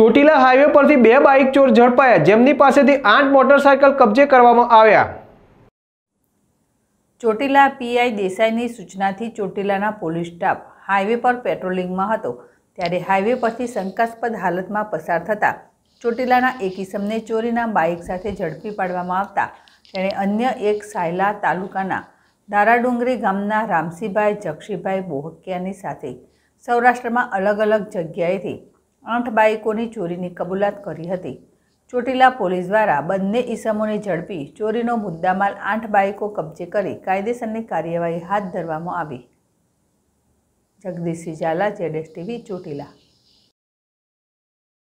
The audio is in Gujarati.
ચોટીલા હાઈવે પરથી બે બાઇક ચોર ઝડપાયા જેમની પાસેથી આઠ મોટરસાયકલ કબજે કરવામાં આવ્યા ચોટીલા પીઆઈ દેસાઈની સૂચનાથી ચોટીલાના પોલીસ સ્ટાફ હાઈવે પર પેટ્રોલિંગમાં હતો ત્યારે હાઈવે પરથી શંકાસ્પદ હાલતમાં પસાર થતા ચોટીલાના એક ઇસમને ચોરીના બાઇક સાથે ઝડપી પાડવામાં આવતા તેણે અન્ય એક સાયલા તાલુકાના દારાડુંગરી ગામના રામસીભાઈ જક્ષીભાઈ બોહકિયાની સાથે સૌરાષ્ટ્રમાં અલગ અલગ જગ્યાએથી આઠ બાઇકોની ચોરીની કબૂલાત કરી હતી ચોટીલા પોલીસ દ્વારા બંને ઈસમોને ઝડપી ચોરીનો મુદ્દામાલ આઠ બાઇકો કબજે કરી કાયદેસરની કાર્યવાહી હાથ ધરવામાં આવી જગદીશ ઝાલા જેડેશ ટીવી ચોટીલા